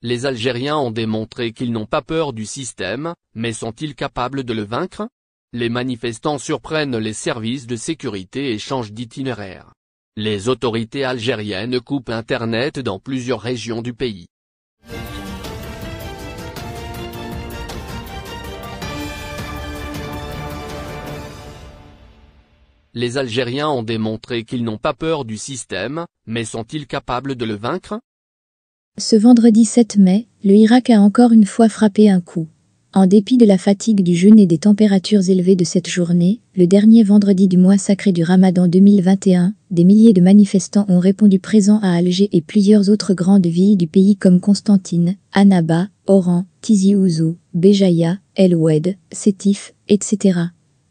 Les Algériens ont démontré qu'ils n'ont pas peur du système, mais sont-ils capables de le vaincre Les manifestants surprennent les services de sécurité et changent d'itinéraire. Les autorités algériennes coupent Internet dans plusieurs régions du pays. Les Algériens ont démontré qu'ils n'ont pas peur du système, mais sont-ils capables de le vaincre ce vendredi 7 mai, le Irak a encore une fois frappé un coup. En dépit de la fatigue du jeûne et des températures élevées de cette journée, le dernier vendredi du mois sacré du Ramadan 2021, des milliers de manifestants ont répondu présents à Alger et plusieurs autres grandes villes du pays comme Constantine, Annaba, Oran, Tizi Ouzou, Béjaïa, El Oued, Sétif, etc.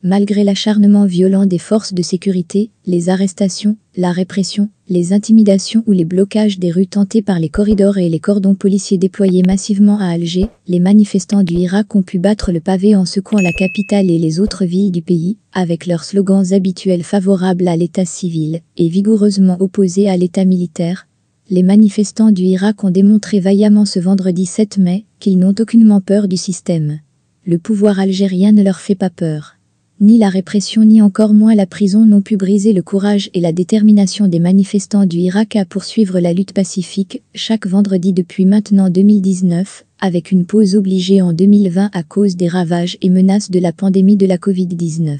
Malgré l'acharnement violent des forces de sécurité, les arrestations, la répression, les intimidations ou les blocages des rues tentés par les corridors et les cordons policiers déployés massivement à Alger, les manifestants du Irak ont pu battre le pavé en secouant la capitale et les autres villes du pays, avec leurs slogans habituels favorables à l'état civil et vigoureusement opposés à l'état militaire. Les manifestants du Irak ont démontré vaillamment ce vendredi 7 mai qu'ils n'ont aucunement peur du système. Le pouvoir algérien ne leur fait pas peur. Ni la répression ni encore moins la prison n'ont pu briser le courage et la détermination des manifestants du Irak à poursuivre la lutte pacifique chaque vendredi depuis maintenant 2019, avec une pause obligée en 2020 à cause des ravages et menaces de la pandémie de la Covid-19.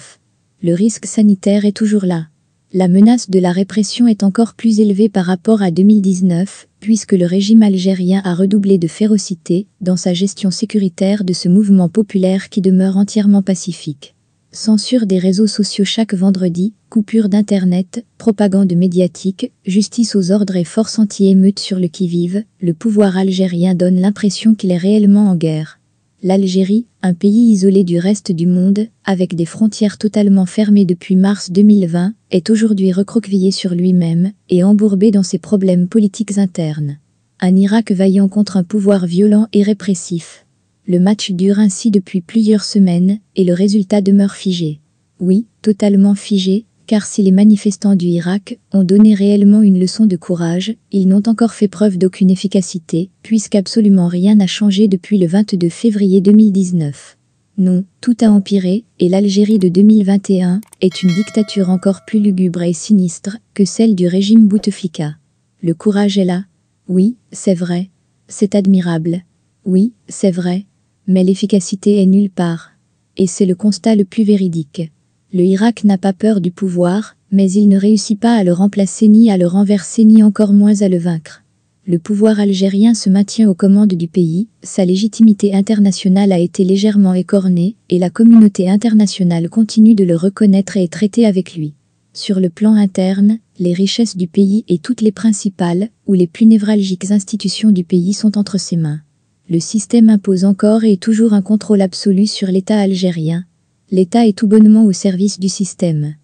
Le risque sanitaire est toujours là. La menace de la répression est encore plus élevée par rapport à 2019, puisque le régime algérien a redoublé de férocité dans sa gestion sécuritaire de ce mouvement populaire qui demeure entièrement pacifique. Censure des réseaux sociaux chaque vendredi, coupure d'Internet, propagande médiatique, justice aux ordres et force anti-émeute sur le qui-vive, le pouvoir algérien donne l'impression qu'il est réellement en guerre. L'Algérie, un pays isolé du reste du monde, avec des frontières totalement fermées depuis mars 2020, est aujourd'hui recroquevillé sur lui-même et embourbé dans ses problèmes politiques internes. Un Irak vaillant contre un pouvoir violent et répressif. Le match dure ainsi depuis plusieurs semaines et le résultat demeure figé. Oui, totalement figé, car si les manifestants du Irak ont donné réellement une leçon de courage, ils n'ont encore fait preuve d'aucune efficacité, puisqu'absolument rien n'a changé depuis le 22 février 2019. Non, tout a empiré, et l'Algérie de 2021 est une dictature encore plus lugubre et sinistre que celle du régime Bouteflika. Le courage est là. Oui, c'est vrai. C'est admirable. Oui, c'est vrai mais l'efficacité est nulle part. Et c'est le constat le plus véridique. Le Irak n'a pas peur du pouvoir, mais il ne réussit pas à le remplacer ni à le renverser ni encore moins à le vaincre. Le pouvoir algérien se maintient aux commandes du pays, sa légitimité internationale a été légèrement écornée, et la communauté internationale continue de le reconnaître et traiter avec lui. Sur le plan interne, les richesses du pays et toutes les principales, ou les plus névralgiques institutions du pays sont entre ses mains. Le système impose encore et toujours un contrôle absolu sur l'État algérien. L'État est tout bonnement au service du système.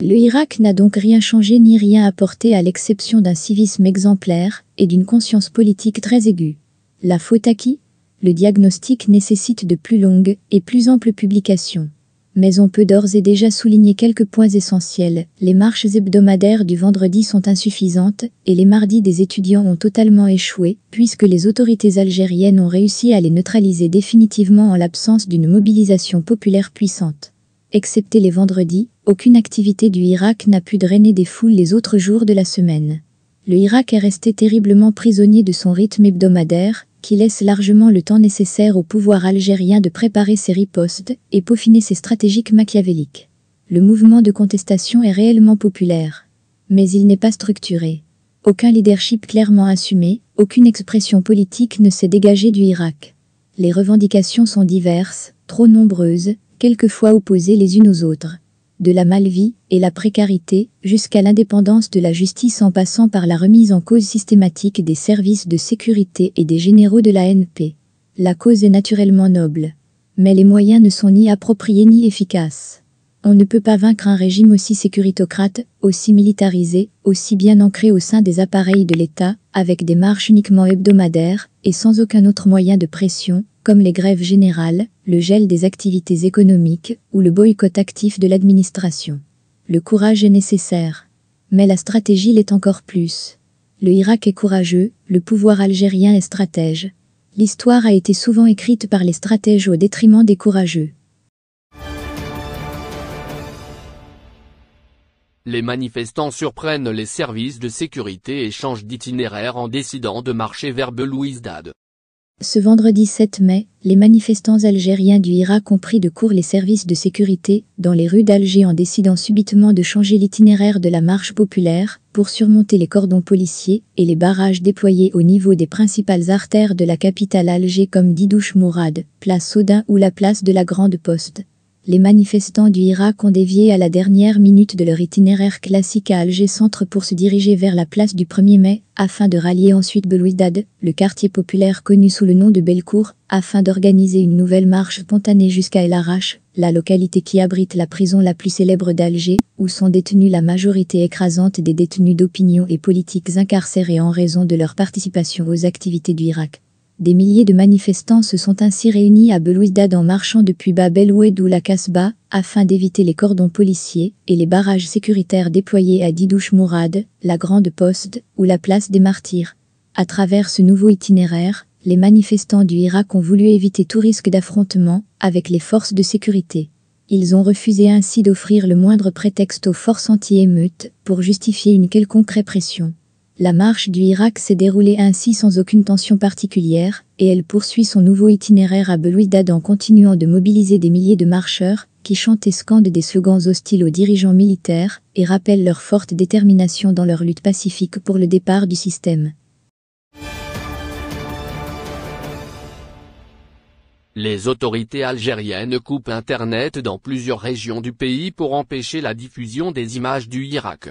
Le Irak n'a donc rien changé ni rien apporté à l'exception d'un civisme exemplaire et d'une conscience politique très aiguë. La faute à qui Le diagnostic nécessite de plus longues et plus amples publications mais on peut d'ores et déjà souligner quelques points essentiels. Les marches hebdomadaires du vendredi sont insuffisantes et les mardis des étudiants ont totalement échoué, puisque les autorités algériennes ont réussi à les neutraliser définitivement en l'absence d'une mobilisation populaire puissante. Excepté les vendredis, aucune activité du Irak n'a pu drainer des foules les autres jours de la semaine le Irak est resté terriblement prisonnier de son rythme hebdomadaire qui laisse largement le temps nécessaire au pouvoir algérien de préparer ses ripostes et peaufiner ses stratégies machiavéliques. Le mouvement de contestation est réellement populaire, mais il n'est pas structuré. Aucun leadership clairement assumé, aucune expression politique ne s'est dégagée du Irak. Les revendications sont diverses, trop nombreuses, quelquefois opposées les unes aux autres de la malvie et la précarité jusqu'à l'indépendance de la justice en passant par la remise en cause systématique des services de sécurité et des généraux de la N.P. La cause est naturellement noble, mais les moyens ne sont ni appropriés ni efficaces. On ne peut pas vaincre un régime aussi sécuritocrate, aussi militarisé, aussi bien ancré au sein des appareils de l'État, avec des marches uniquement hebdomadaires et sans aucun autre moyen de pression, comme les grèves générales, le gel des activités économiques ou le boycott actif de l'administration. Le courage est nécessaire. Mais la stratégie l'est encore plus. Le Irak est courageux, le pouvoir algérien est stratège. L'histoire a été souvent écrite par les stratèges au détriment des courageux. les manifestants surprennent les services de sécurité et changent d'itinéraire en décidant de marcher vers Belouizdad. Ce vendredi 7 mai, les manifestants algériens du Irak ont pris de court les services de sécurité dans les rues d'Alger en décidant subitement de changer l'itinéraire de la marche populaire pour surmonter les cordons policiers et les barrages déployés au niveau des principales artères de la capitale Alger comme Didouche Mourad, place Audin ou la place de la Grande Poste les manifestants du Irak ont dévié à la dernière minute de leur itinéraire classique à Alger Centre pour se diriger vers la place du 1er mai, afin de rallier ensuite Belouizdad, le quartier populaire connu sous le nom de Belcourt, afin d'organiser une nouvelle marche spontanée jusqu'à El Arash, la localité qui abrite la prison la plus célèbre d'Alger, où sont détenus la majorité écrasante des détenus d'opinion et politiques incarcérés en raison de leur participation aux activités du Irak. Des milliers de manifestants se sont ainsi réunis à Belouizdad en marchant depuis Bab el Oued ou la Kasbah, afin d'éviter les cordons policiers et les barrages sécuritaires déployés à Didouche Mourad, la Grande Poste ou la Place des Martyrs. À travers ce nouveau itinéraire, les manifestants du Irak ont voulu éviter tout risque d'affrontement avec les forces de sécurité. Ils ont refusé ainsi d'offrir le moindre prétexte aux forces anti-émeutes pour justifier une quelconque répression. La marche du Irak s'est déroulée ainsi sans aucune tension particulière, et elle poursuit son nouveau itinéraire à Belouizdad en continuant de mobiliser des milliers de marcheurs, qui chantent et scandent des slogans hostiles aux dirigeants militaires, et rappellent leur forte détermination dans leur lutte pacifique pour le départ du système. Les autorités algériennes coupent Internet dans plusieurs régions du pays pour empêcher la diffusion des images du Irak.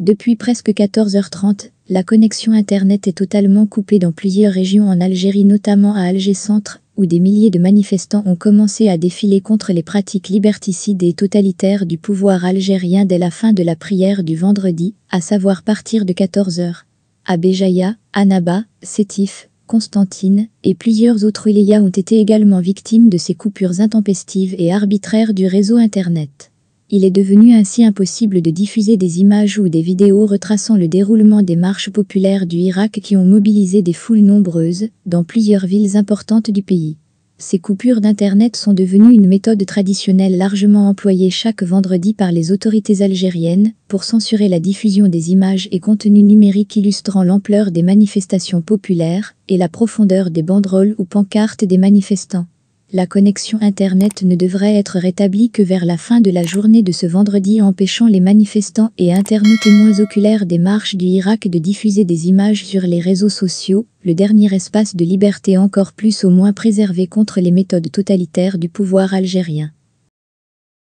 Depuis presque 14h30, la connexion Internet est totalement coupée dans plusieurs régions en Algérie, notamment à Alger Centre, où des milliers de manifestants ont commencé à défiler contre les pratiques liberticides et totalitaires du pouvoir algérien dès la fin de la prière du vendredi, à savoir partir de 14h. À Béjaïa, Annaba, Sétif, Constantine et plusieurs autres wilayas ont été également victimes de ces coupures intempestives et arbitraires du réseau Internet. Il est devenu ainsi impossible de diffuser des images ou des vidéos retraçant le déroulement des marches populaires du Irak qui ont mobilisé des foules nombreuses dans plusieurs villes importantes du pays. Ces coupures d'Internet sont devenues une méthode traditionnelle largement employée chaque vendredi par les autorités algériennes pour censurer la diffusion des images et contenus numériques illustrant l'ampleur des manifestations populaires et la profondeur des banderoles ou pancartes des manifestants. La connexion Internet ne devrait être rétablie que vers la fin de la journée de ce vendredi empêchant les manifestants et internautes témoins oculaires des marches du Irak de diffuser des images sur les réseaux sociaux, le dernier espace de liberté encore plus ou moins préservé contre les méthodes totalitaires du pouvoir algérien.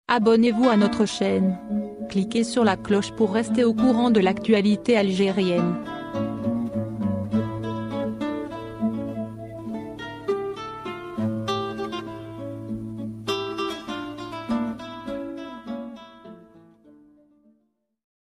Abonnez-vous à notre chaîne. Cliquez sur la cloche pour rester au courant de l'actualité algérienne.